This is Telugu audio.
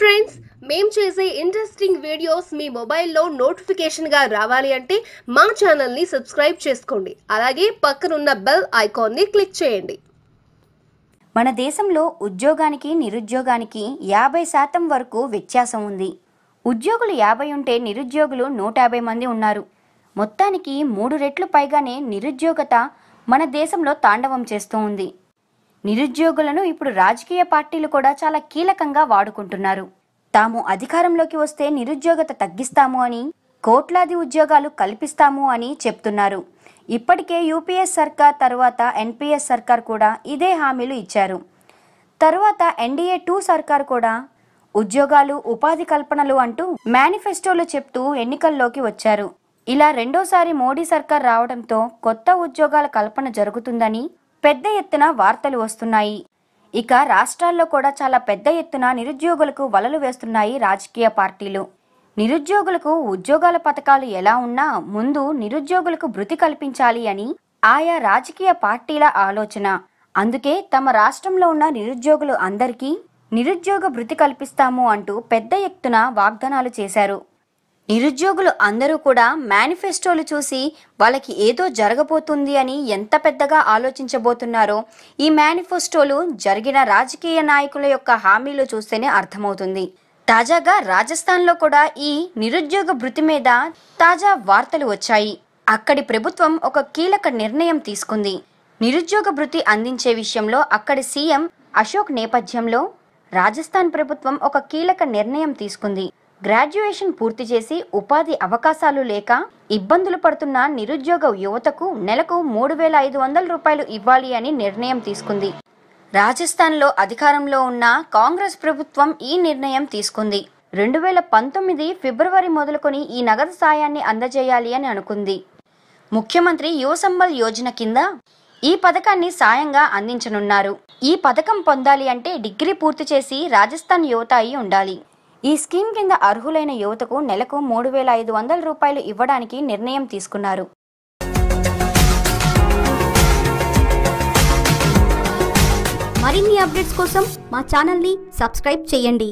ఫ్రెండ్స్ మేము చేసే ఇంట్రెస్టింగ్ వీడియోస్ మీ మొబైల్లో నోటిఫికేషన్గా రావాలి అంటే మా ఛానల్ని సబ్స్క్రైబ్ చేసుకోండి అలాగే పక్కనున్న బెల్ ఐకాన్ని క్లిక్ చేయండి మన దేశంలో ఉద్యోగానికి నిరుద్యోగానికి యాభై శాతం వరకు వ్యత్యాసం ఉంది ఉద్యోగులు యాభై ఉంటే నిరుద్యోగులు నూట యాభై మంది ఉన్నారు మొత్తానికి మూడు రెట్లు పైగానే నిరుద్యోగత మన దేశంలో తాండవం చేస్తూ ఉంది నిరుద్యోగులను ఇప్పుడు రాజకీయ పార్టీలు కూడా చాలా కీలకంగా వాడుకుంటున్నారు తాము అధికారంలోకి వస్తే నిరుద్యోగత తగ్గిస్తాము అని కోట్లాది ఉద్యోగాలు కల్పిస్తాము అని చెప్తున్నారు ఇప్పటికే యూపీఎస్ సర్కార్ తర్వాత ఎన్పిఎస్ సర్కార్ కూడా ఇదే హామీలు ఇచ్చారు తరువాత ఎన్డీఏ టూ సర్కార్ కూడా ఉద్యోగాలు ఉపాధి కల్పనలు అంటూ మేనిఫెస్టోలు చెప్తూ ఎన్నికల్లోకి వచ్చారు ఇలా రెండోసారి మోడీ సర్కార్ రావడంతో కొత్త ఉద్యోగాల కల్పన జరుగుతుందని పెద్ద ఎత్తున వార్తలు వస్తున్నాయి ఇక రాష్ట్రాల్లో కూడా చాలా పెద్ద ఎత్తున నిరుద్యోగులకు వలలు వేస్తున్నాయి రాజకీయ పార్టీలు నిరుద్యోగులకు ఉద్యోగాల పథకాలు ఎలా ఉన్నా ముందు నిరుద్యోగులకు భృతి కల్పించాలి అని ఆయా రాజకీయ పార్టీల ఆలోచన అందుకే తమ రాష్ట్రంలో ఉన్న నిరుద్యోగులు అందరికీ నిరుద్యోగ భృతి కల్పిస్తాము అంటూ పెద్ద ఎత్తున వాగ్దానాలు చేశారు నిరుద్యోగులు అందరూ కూడా మేనిఫెస్టోలు చూసి వాళ్ళకి ఏదో జరగబోతుంది అని ఎంత పెద్దగా ఆలోచించబోతున్నారో ఈ మేనిఫెస్టోలు జరిగిన రాజకీయ నాయకుల యొక్క హామీలు చూస్తేనే అర్థమవుతుంది తాజాగా రాజస్థాన్లో కూడా ఈ నిరుద్యోగ భృతి మీద తాజా వార్తలు వచ్చాయి అక్కడి ప్రభుత్వం ఒక కీలక నిర్ణయం తీసుకుంది నిరుద్యోగ భృతి అందించే విషయంలో అక్కడి సీఎం అశోక్ నేపథ్యంలో రాజస్థాన్ ప్రభుత్వం ఒక కీలక నిర్ణయం తీసుకుంది గ్రాడ్యుయేషన్ పూర్తి చేసి ఉపాధి అవకాశాలు లేక ఇబ్బందులు పడుతున్న నిరుద్యోగ యువతకు నెలకు మూడు వేల ఐదు వందల రూపాయలు ఇవ్వాలి అని నిర్ణయం తీసుకుంది రాజస్థాన్లో అధికారంలో ఉన్న కాంగ్రెస్ ప్రభుత్వం ఈ నిర్ణయం తీసుకుంది రెండు వేల పంతొమ్మిది ఫిబ్రవరి మొదలుకొని ఈ నగదు సాయాన్ని అందజేయాలి అని అనుకుంది ముఖ్యమంత్రి యువ సంబల్ యోజన కింద ఈ పథకాన్ని సాయంగా అందించనున్నారు ఈ పథకం పొందాలి అంటే డిగ్రీ పూర్తి చేసి రాజస్థాన్ యువత అయి ఉండాలి ఈ స్కీమ్ కింద అర్హులైన యువతకు నెలకు మూడు వేల ఐదు వందల రూపాయలు ఇవ్వడానికి నిర్ణయం తీసుకున్నారు మరిన్ని అప్డేట్స్ కోసం మా ఛానల్ని సబ్స్క్రైబ్ చేయండి